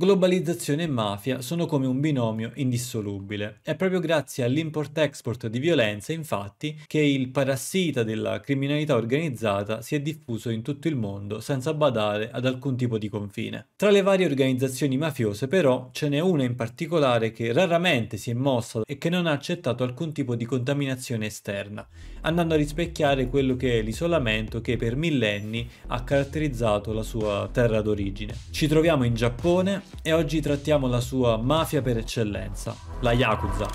Globalizzazione e mafia sono come un binomio indissolubile. È proprio grazie all'import-export di violenza, infatti, che il parassita della criminalità organizzata si è diffuso in tutto il mondo senza badare ad alcun tipo di confine. Tra le varie organizzazioni mafiose, però, ce n'è una in particolare che raramente si è mossa e che non ha accettato alcun tipo di contaminazione esterna, andando a rispecchiare quello che è l'isolamento che per millenni ha caratterizzato la sua terra d'origine. Ci troviamo in Giappone e oggi trattiamo la sua mafia per eccellenza, la Yakuza.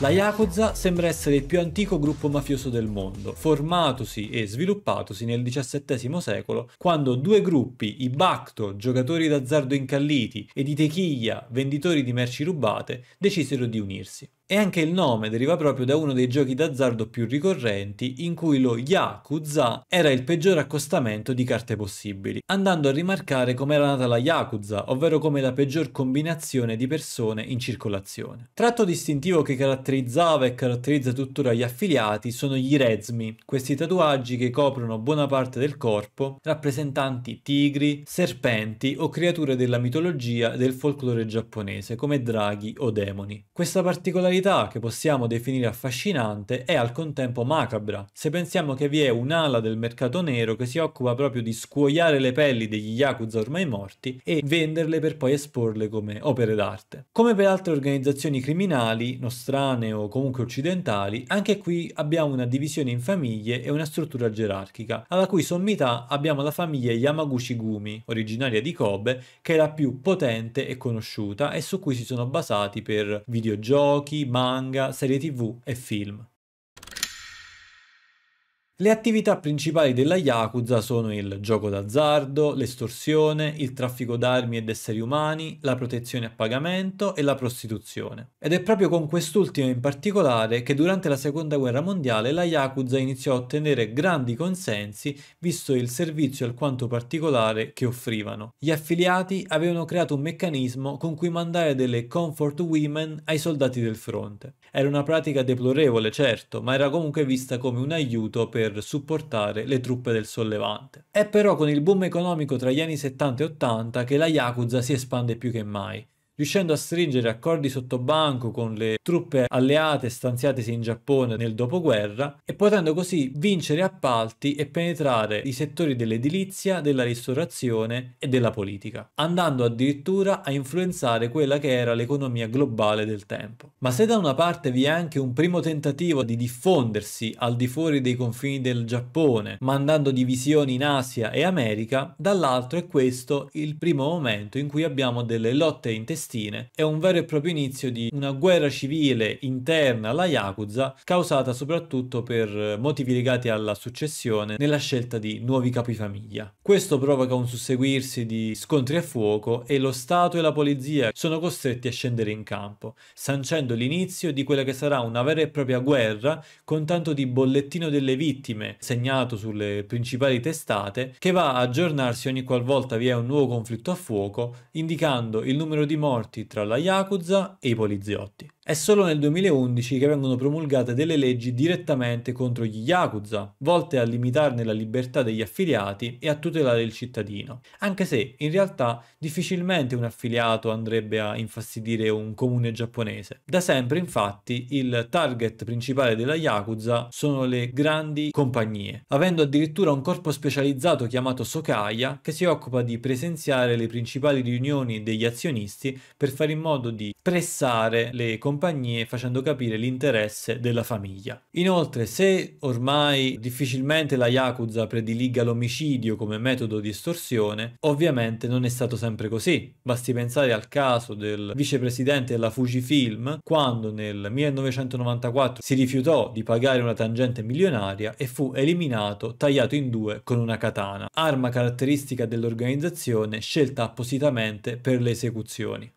La Yakuza sembra essere il più antico gruppo mafioso del mondo, formatosi e sviluppatosi nel XVII secolo, quando due gruppi, i Bacto, giocatori d'azzardo incalliti, ed i Tequilla, venditori di merci rubate, decisero di unirsi. E anche il nome deriva proprio da uno dei giochi d'azzardo più ricorrenti in cui lo Yakuza era il peggior accostamento di carte possibili, andando a rimarcare come era nata la Yakuza, ovvero come la peggior combinazione di persone in circolazione. Tratto distintivo che caratterizzava e caratterizza tuttora gli affiliati sono gli rezmi, questi tatuaggi che coprono buona parte del corpo, rappresentanti tigri, serpenti o creature della mitologia e del folklore giapponese come draghi o demoni. Questa particolarità modalità che possiamo definire affascinante è al contempo macabra, se pensiamo che vi è un'ala del mercato nero che si occupa proprio di scuoiare le pelli degli Yakuza ormai morti e venderle per poi esporle come opere d'arte. Come per altre organizzazioni criminali, nostrane o comunque occidentali, anche qui abbiamo una divisione in famiglie e una struttura gerarchica, alla cui sommità abbiamo la famiglia Yamaguchi Gumi, originaria di Kobe, che è la più potente e conosciuta e su cui si sono basati per videogiochi, manga, serie tv e film. Le attività principali della Yakuza sono il gioco d'azzardo, l'estorsione, il traffico d'armi ed esseri umani, la protezione a pagamento e la prostituzione. Ed è proprio con quest'ultima in particolare che durante la seconda guerra mondiale la Yakuza iniziò a ottenere grandi consensi visto il servizio alquanto particolare che offrivano. Gli affiliati avevano creato un meccanismo con cui mandare delle comfort women ai soldati del fronte. Era una pratica deplorevole certo, ma era comunque vista come un aiuto per per supportare le truppe del sollevante. È però con il boom economico tra gli anni 70 e 80 che la Yakuza si espande più che mai riuscendo a stringere accordi sottobanco con le truppe alleate stanziatesi in Giappone nel dopoguerra e potendo così vincere appalti e penetrare i settori dell'edilizia, della ristorazione e della politica, andando addirittura a influenzare quella che era l'economia globale del tempo. Ma se da una parte vi è anche un primo tentativo di diffondersi al di fuori dei confini del Giappone, mandando divisioni in Asia e America, dall'altro è questo il primo momento in cui abbiamo delle lotte intestine clandestine e un vero e proprio inizio di una guerra civile interna alla Yakuza causata soprattutto per eh, motivi legati alla successione nella scelta di nuovi capifamiglia. Questo provoca un susseguirsi di scontri a fuoco e lo Stato e la polizia sono costretti a scendere in campo, sancendo l'inizio di quella che sarà una vera e propria guerra con tanto di bollettino delle vittime segnato sulle principali testate che va a aggiornarsi ogni qualvolta vi è un nuovo conflitto a fuoco indicando il numero di morti morti tra la Yakuza e i poliziotti. È solo nel 2011 che vengono promulgate delle leggi direttamente contro gli Yakuza, volte a limitarne la libertà degli affiliati e a tutelare il cittadino, anche se in realtà difficilmente un affiliato andrebbe a infastidire un comune giapponese. Da sempre infatti il target principale della Yakuza sono le grandi compagnie, avendo addirittura un corpo specializzato chiamato Sokaya che si occupa di presenziare le principali riunioni degli azionisti per fare in modo di pressare le compagnie compagnie facendo capire l'interesse della famiglia. Inoltre se ormai difficilmente la Yakuza prediliga l'omicidio come metodo di estorsione, ovviamente non è stato sempre così. Basti pensare al caso del vicepresidente della Fujifilm quando nel 1994 si rifiutò di pagare una tangente milionaria e fu eliminato tagliato in due con una katana, arma caratteristica dell'organizzazione scelta appositamente per le esecuzioni.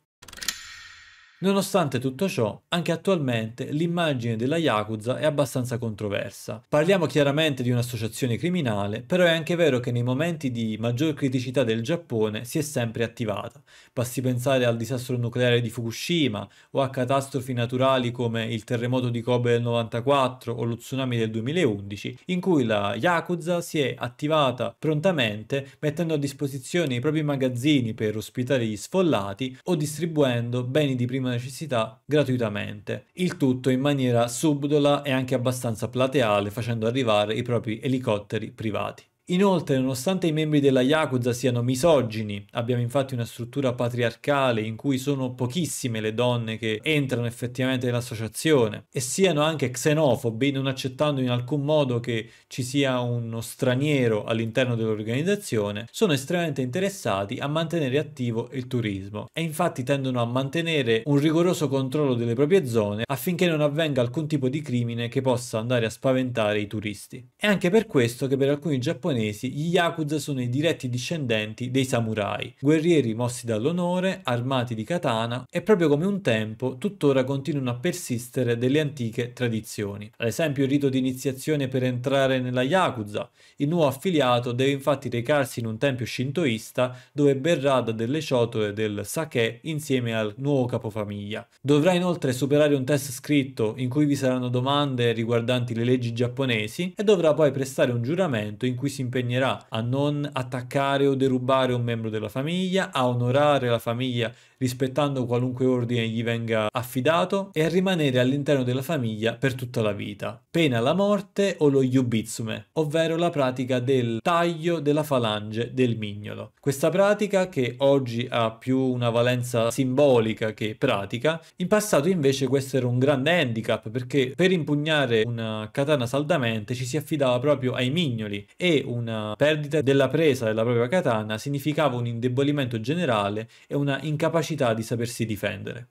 Nonostante tutto ciò, anche attualmente l'immagine della Yakuza è abbastanza controversa. Parliamo chiaramente di un'associazione criminale, però è anche vero che nei momenti di maggior criticità del Giappone si è sempre attivata. Basti pensare al disastro nucleare di Fukushima o a catastrofi naturali come il terremoto di Kobe del 94 o lo tsunami del 2011, in cui la Yakuza si è attivata prontamente mettendo a disposizione i propri magazzini per ospitare gli sfollati o distribuendo beni di prima massima necessità gratuitamente, il tutto in maniera subdola e anche abbastanza plateale facendo arrivare i propri elicotteri privati. Inoltre, nonostante i membri della Yakuza siano misogini, abbiamo infatti una struttura patriarcale in cui sono pochissime le donne che entrano effettivamente nell'associazione, e siano anche xenofobi, non accettando in alcun modo che ci sia uno straniero all'interno dell'organizzazione, sono estremamente interessati a mantenere attivo il turismo e infatti tendono a mantenere un rigoroso controllo delle proprie zone affinché non avvenga alcun tipo di crimine che possa andare a spaventare i turisti. È anche per questo che per alcuni giapponesi giapponesi, gli Yakuza sono i diretti discendenti dei samurai, guerrieri mossi dall'onore, armati di katana e proprio come un tempo tuttora continuano a persistere delle antiche tradizioni. Ad esempio il rito di iniziazione per entrare nella Yakuza, il nuovo affiliato deve infatti recarsi in un tempio shintoista dove berrà delle ciotole del sake insieme al nuovo capofamiglia. Dovrà inoltre superare un test scritto in cui vi saranno domande riguardanti le leggi giapponesi e dovrà poi prestare un giuramento in cui si impegnerà a non attaccare o derubare un membro della famiglia, a onorare la famiglia rispettando qualunque ordine gli venga affidato e a rimanere all'interno della famiglia per tutta la vita. Pena la morte o lo yubitsume, ovvero la pratica del taglio della falange del mignolo. Questa pratica, che oggi ha più una valenza simbolica che pratica, in passato invece questo era un grande handicap perché per impugnare una katana saldamente ci si affidava proprio ai mignoli e una perdita della presa della propria katana significava un indebolimento generale e una incapacità capacità di sapersi difendere.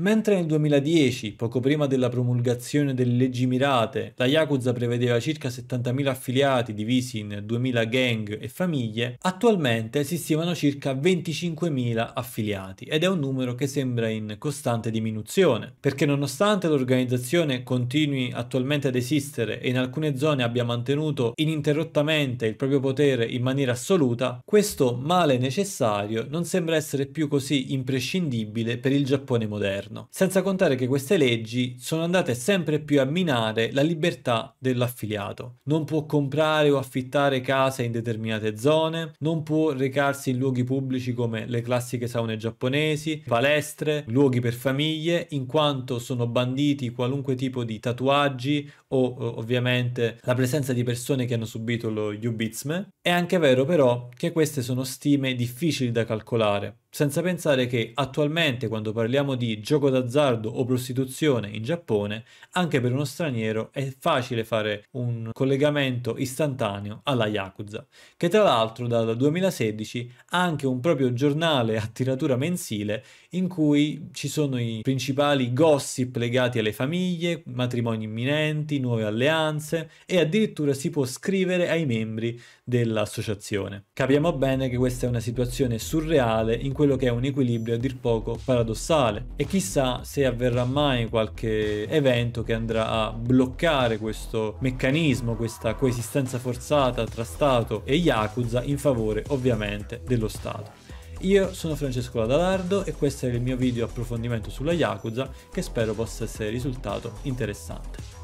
Mentre nel 2010, poco prima della promulgazione delle leggi mirate, la Yakuza prevedeva circa 70.000 affiliati divisi in 2.000 gang e famiglie, attualmente esistevano circa 25.000 affiliati ed è un numero che sembra in costante diminuzione, perché nonostante l'organizzazione continui attualmente ad esistere e in alcune zone abbia mantenuto ininterrottamente il proprio potere in maniera assoluta, questo male necessario non sembra essere più così imprescindibile per il Giappone moderno governo, senza contare che queste leggi sono andate sempre più a minare la libertà dell'affiliato. Non può comprare o affittare case in determinate zone, non può recarsi in luoghi pubblici come le classiche saune giapponesi, palestre, luoghi per famiglie, in quanto sono banditi qualunque tipo di tatuaggi o ovviamente la presenza di persone che hanno subito lo yubitsme. È anche vero però che queste sono stime difficili da calcolare senza pensare che attualmente quando parliamo di gioco d'azzardo o prostituzione in Giappone, anche per uno straniero è facile fare un collegamento istantaneo alla Yakuza, che tra l'altro dal 2016 ha anche un proprio giornale a tiratura mensile in cui ci sono i principali gossip legati alle famiglie, matrimoni imminenti, nuove alleanze e addirittura si può scrivere ai membri dell'associazione. Capiamo bene che questa è una situazione surreale in cui quello che è un equilibrio a dir poco paradossale e chissà se avverrà mai qualche evento che andrà a bloccare questo meccanismo, questa coesistenza forzata tra Stato e Yakuza in favore ovviamente dello Stato. Io sono Francesco Ladalardo e questo è il mio video approfondimento sulla Yakuza che spero possa essere risultato interessante.